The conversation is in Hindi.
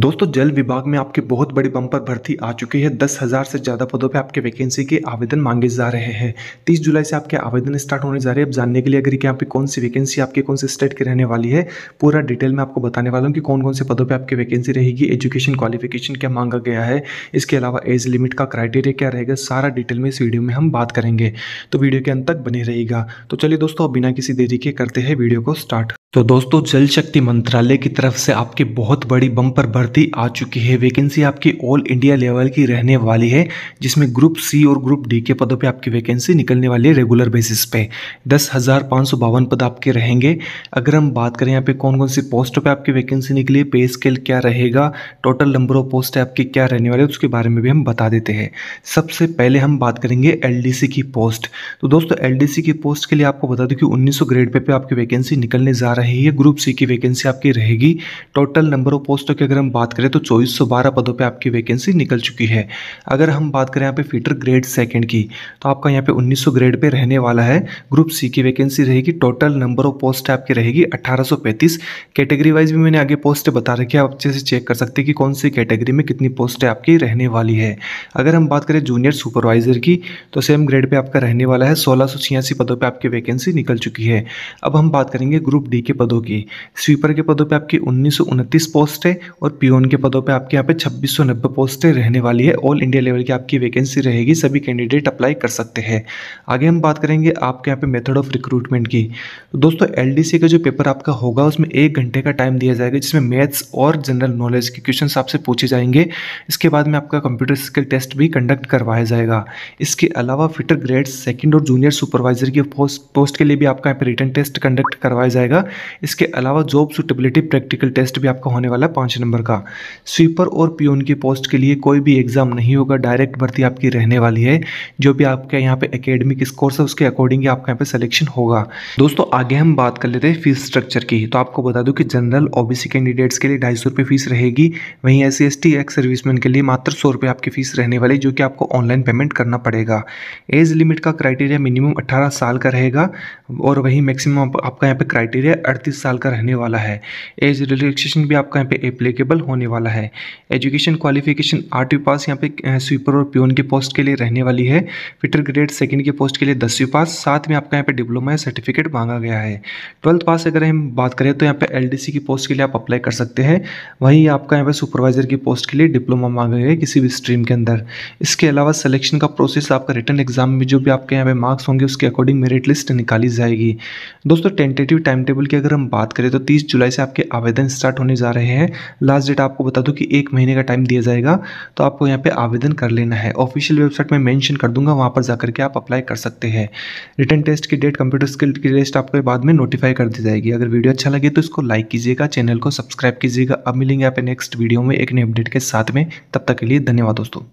दोस्तों जल विभाग में आपके बहुत बड़ी बंपर भर्ती आ चुकी है दस हज़ार से ज़्यादा पदों पे आपके वैकेंसी के आवेदन मांगे जा रहे हैं तीस जुलाई से आपके आवेदन स्टार्ट होने जा रहे हैं अब जानने के लिए अगर यहाँ पे कौन सी वैकेंसी आपके कौन से स्टेट की रहने वाली है पूरा डिटेल में आपको बताने वाला हूँ कि कौन कौन से पदों पर आपकी वैकेंसी रहेगी एजुकेशन क्वालिफिकेशन क्या मांगा गया है इसके अलावा एज लिमिट का क्राइटेरिया क्या रहेगा सारा डिटेल में इस वीडियो में हम बात करेंगे तो वीडियो के अंत तक बने रहेगा तो चलिए दोस्तों अब बिना किसी देरी के करते हैं वीडियो को स्टार्ट तो दोस्तों जल शक्ति मंत्रालय की तरफ से आपकी बहुत बड़ी बम्पर भर्ती आ चुकी है वैकेंसी आपकी ऑल इंडिया लेवल की रहने वाली है जिसमें ग्रुप सी और ग्रुप डी के पदों पे आपकी वैकेंसी निकलने वाली है रेगुलर बेसिस पे दस हज़ार पाँच सौ बावन पद आपके रहेंगे अगर हम बात करें यहाँ पे कौन कौन सी पोस्टों पर आपकी वैकेंसी निकली पे स्केल क्या रहेगा टोटल नंबर ऑफ पोस्ट आपकी क्या रहने वाली है उसके बारे में भी हम बता देते हैं सबसे पहले हम बात करेंगे एल की पोस्ट तो दोस्तों एल की पोस्ट के लिए आपको बता दूँ कि उन्नीस ग्रेड पे आपकी वैकेंसी निकलने जा रही है ग्रुप सी की वैकेंसी आपकी रहेगी टोटल नंबर ऑफ पोस्टों की अगर हम बात करें तो चौबीस पदों पर आपकी वैकेंसी निकल चुकी है अगर हम बात करें यहाँ पे फीटर ग्रेड सेकेंड की तो आपका यहाँ पे 1900 ग्रेड पे रहने वाला है ग्रुप सी की वैकेंसी रहेगी टोटल नंबर ऑफ पोस्ट आपकी रहेगी पैंतीस कैटेगरी वाइज भी मैंने आगे पोस्ट बता रखी है आप अच्छे से चेक कर सकते हैं कि कौन सी कैटेगरी में कितनी पोस्टें आपकी रहने वाली है अगर हम बात करें जूनियर सुपरवाइजर की तो सेम ग्रेड पर आपका रहने वाला है सोलह पदों पर आपकी वैकेंसी निकल चुकी है अब हम बात करेंगे ग्रुप डी के पदों की स्वीपर के पदों पे आपकी उन्नीस पोस्ट है और पीओन के पदों पे आपके यहाँ पे छब्बीस सौ नब्बे पोस्टें रहने वाली है ऑल इंडिया लेवल की आपकी वैकेंसी रहेगी सभी कैंडिडेट अप्लाई कर सकते हैं आगे हम बात करेंगे आपके यहाँ पे मेथड ऑफ रिक्रूटमेंट की तो दोस्तों एल का जो पेपर आपका होगा उसमें एक घंटे का टाइम दिया जाएगा जिसमें मैथ्स और जनरल नॉलेज के क्वेश्चन आपसे पूछे जाएंगे इसके बाद में आपका कंप्यूटर स्किल टेस्ट भी कंडक्ट करवाया जाएगा इसके अलावा फिटर ग्रेड सेकेंड और जूनियर सुपरवाइजर की पोस्ट के लिए भी आपका यहाँ पर रिटर्न टेस्ट कंडक्ट करवाया जाएगा इसके अलावा जॉब सुटेबिलिटी प्रैक्टिकल टेस्ट भी आपका होने वाला है पाँच नंबर का स्वीपर और पियोन की पोस्ट के लिए कोई भी एग्ज़ाम नहीं होगा डायरेक्ट भर्ती आपकी रहने वाली है जो भी आपके यहाँ पे एकेडमिक स्कोर है उसके अकॉर्डिंग ही आपका यहाँ पे सिलेक्शन होगा दोस्तों आगे हम बात कर लेते हैं फीस स्ट्रक्चर की तो आपको बता दूँ कि जनरल ओबीसी कैंडिडेट्स के लिए ढाई सौ फीस रहेगी वहीं एस सी एक्स सर्विसमैन के लिए मात्र सौ रुपये आपकी फीस रहने वाली जो कि आपको ऑनलाइन पेमेंट करना पड़ेगा एज लिमिट का क्राइटेरिया मिनिमम अट्ठारह साल का रहेगा और वहीं मैक्सिमम आपका यहाँ पे क्राइटेरिया अड़तीस साल का रहने वाला है एज रिलैक्सेशन भी आपका यहाँ पे एप्लीकेबल होने वाला है एजुकेशन क्वालिफिकेशन आठवीं पास यहाँ पे स्वीपर और प्योन के पोस्ट के लिए रहने वाली है फिटर ग्रेड सेकेंड के पोस्ट के लिए दसवीं पास साथ में आपका यहाँ पे डिप्लोमा या सर्टिफिकेट मांगा गया है ट्वेल्थ पास अगर हम बात करें तो यहाँ पे एल की पोस्ट के लिए आप अप्लाई कर सकते हैं वहीं आपका यहाँ पे सुपरवाइजर की पोस्ट के लिए डिप्लोमा मांगा गया है किसी भी स्ट्रीम के अंदर इसके अलावा सिलेक्शन का प्रोसेस आपका रिटर्न एग्जाम में जो भी आपके यहाँ पे मार्क्स होंगे उसके अकॉर्डिंग मेरिट लिस्ट निकाली जाएगी दोस्तों टेंटेटिव टाइम टेबल के अगर हम बात करें तो तीस जुलाई से आपके आवेदन स्टार्ट होने जा रहे हैं लास्ट डेट आपको बता दूं कि एक महीने का टाइम दिया जाएगा तो आपको यहाँ पर आवेदन कर लेना है ऑफिशियल वेबसाइट में मैंशन कर दूंगा वहाँ पर जाकर के आप अप्लाई कर सकते हैं रिटर्न टेस्ट की डेट कंप्यूटर स्किल की टेस्ट आपको बाद में नोटिफाई कर दी जाएगी अगर वीडियो अच्छा लगे तो इसको लाइक कीजिएगा चैनल को सब्सक्राइब कीजिएगा अब मिलेंगे आप नेक्स्ट वीडियो में एक नए अपडेट के साथ में तब तक के लिए धन्यवाद दोस्तों